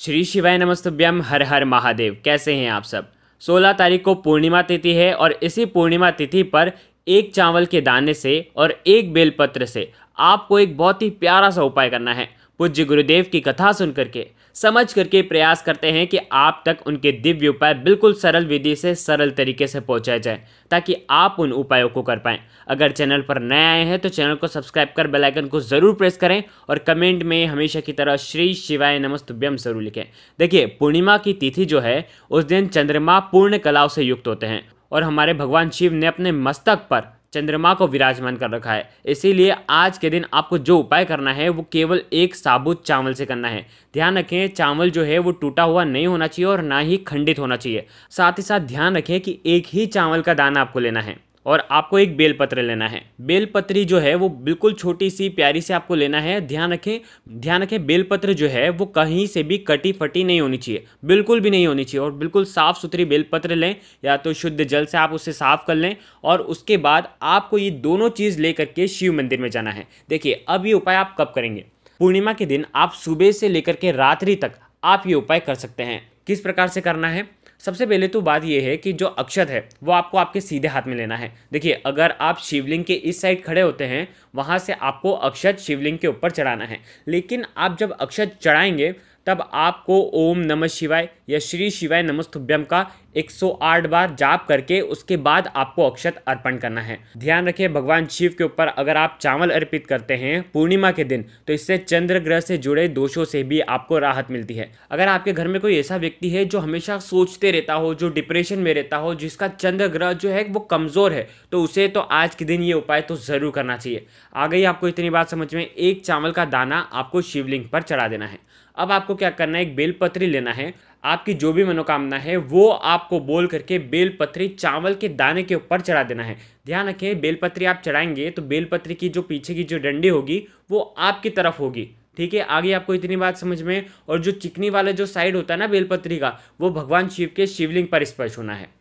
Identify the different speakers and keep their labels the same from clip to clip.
Speaker 1: श्री शिवाय नमस्तभ्यम हर हर महादेव कैसे हैं आप सब 16 तारीख को पूर्णिमा तिथि है और इसी पूर्णिमा तिथि पर एक चावल के दाने से और एक बेलपत्र से आपको एक बहुत ही प्यारा सा उपाय करना है पूज्य गुरुदेव की कथा सुन करके समझ करके प्रयास करते हैं कि आप तक उनके दिव्य उपाय बिल्कुल सरल विधि से सरल तरीके से पहुंचाए जाए ताकि आप उन उपायों को कर पाएँ अगर चैनल पर नए आए हैं तो चैनल को सब्सक्राइब कर बेल आइकन को ज़रूर प्रेस करें और कमेंट में हमेशा की तरह श्री शिवाय नमस्तुभ्यम ज़रूर लिखें देखिए पूर्णिमा की तिथि जो है उस दिन चंद्रमा पूर्ण कलाओं से युक्त होते हैं और हमारे भगवान शिव ने अपने मस्तक पर चंद्रमा को विराजमान कर रखा है इसीलिए आज के दिन आपको जो उपाय करना है वो केवल एक साबुत चावल से करना है ध्यान रखें चावल जो है वो टूटा हुआ नहीं होना चाहिए और ना ही खंडित होना चाहिए साथ ही साथ ध्यान रखें कि एक ही चावल का दाना आपको लेना है और आपको एक बेलपत्र लेना है बेलपत्री जो है वो बिल्कुल छोटी सी प्यारी से आपको लेना है ध्यान रखें ध्यान रखें बेलपत्र जो है वो कहीं से भी कटी फटी नहीं होनी चाहिए बिल्कुल भी नहीं होनी चाहिए और बिल्कुल साफ़ सुथरी बेलपत्र लें या तो शुद्ध जल से आप उसे साफ़ कर लें और उसके बाद आपको ये दोनों चीज़ ले करके शिव मंदिर में जाना है देखिए अब ये उपाय आप कब करेंगे पूर्णिमा के दिन आप सुबह से लेकर के रात्रि तक आप ये उपाय कर सकते हैं किस प्रकार से करना है सबसे पहले तो बात यह है कि जो अक्षत है वो आपको आपके सीधे हाथ में लेना है देखिए अगर आप शिवलिंग के इस साइड खड़े होते हैं वहाँ से आपको अक्षत शिवलिंग के ऊपर चढ़ाना है लेकिन आप जब अक्षत चढ़ाएंगे तब आपको ओम नमः शिवाय या श्री शिवाय नमस्तुभ्यम का 108 बार जाप करके उसके बाद आपको अक्षत अर्पण करना है ध्यान रखिए भगवान शिव के ऊपर अगर आप चावल अर्पित करते हैं पूर्णिमा के दिन तो इससे चंद्र ग्रह से जुड़े दोषों से भी आपको राहत मिलती है अगर आपके घर में कोई ऐसा व्यक्ति है जो हमेशा सोचते रहता हो जो डिप्रेशन में रहता हो जिसका चंद्र ग्रह जो है वो कमज़ोर है तो उसे तो आज के दिन ये उपाय तो ज़रूर करना चाहिए आ गई आपको इतनी बात समझ में एक चावल का दाना आपको शिवलिंग पर चढ़ा देना है अब आपको क्या करना है एक बेलपत्री लेना है आपकी जो भी मनोकामना है वो आपको बोल करके बेलपत्री चावल के दाने के ऊपर चढ़ा देना है ध्यान रखें बेलपत्री आप चढ़ाएंगे तो बेलपत्री की जो पीछे की जो डंडी होगी वो आपकी तरफ होगी ठीक है आगे आपको इतनी बात समझ में और जो चिकनी वाला जो साइड होता है ना बेलपत्री का वो भगवान शिव के शिवलिंग पर स्पर्श होना है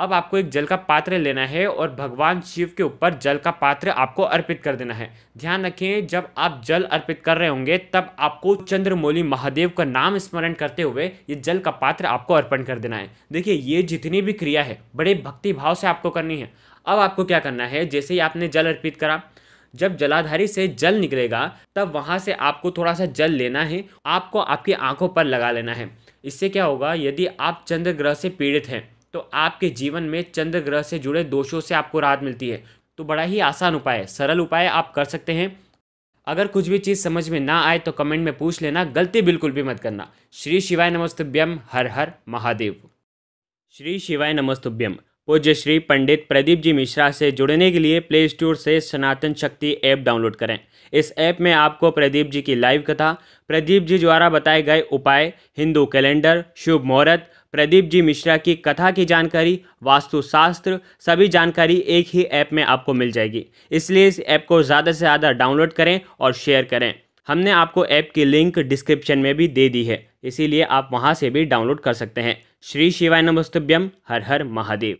Speaker 1: अब आपको एक जल का पात्र लेना है और भगवान शिव के ऊपर जल का पात्र आपको अर्पित कर देना है ध्यान रखें जब आप जल अर्पित कर रहे होंगे तब आपको चंद्रमोली महादेव का नाम स्मरण करते हुए ये जल का पात्र आपको अर्पण कर देना है देखिए ये जितनी भी क्रिया है बड़े भक्ति भाव से आपको करनी है अब आपको क्या करना है जैसे ही आपने जल अर्पित करा जब जलाधारी से जल निकलेगा तब वहाँ से आपको थोड़ा सा जल लेना है आपको आपकी आंखों पर लगा लेना है इससे क्या होगा यदि आप चंद्र ग्रह से पीड़ित हैं तो आपके जीवन में चंद्र ग्रह से जुड़े दोषों से आपको राहत मिलती है तो बड़ा ही आसान उपाय है सरल उपाय आप कर सकते हैं अगर कुछ भी चीज़ समझ में ना आए तो कमेंट में पूछ लेना गलती बिल्कुल भी मत करना श्री शिवाय नमस्तुभ्यम हर हर महादेव श्री शिवाय नमस्तुभ्यम पूज्य श्री पंडित प्रदीप जी मिश्रा से जुड़ने के लिए प्ले स्टोर से सनातन शक्ति ऐप डाउनलोड करें इस ऐप में आपको प्रदीप जी की लाइव कथा प्रदीप जी द्वारा बताए गए उपाय हिंदू कैलेंडर शुभ मुहूर्त प्रदीप जी मिश्रा की कथा की जानकारी वास्तुशास्त्र सभी जानकारी एक ही ऐप में आपको मिल जाएगी इसलिए इस ऐप को ज़्यादा से ज़्यादा डाउनलोड करें और शेयर करें हमने आपको ऐप की लिंक डिस्क्रिप्शन में भी दे दी है इसीलिए आप वहाँ से भी डाउनलोड कर सकते हैं श्री शिवाय नमस्तुभ्यम हर हर महादेव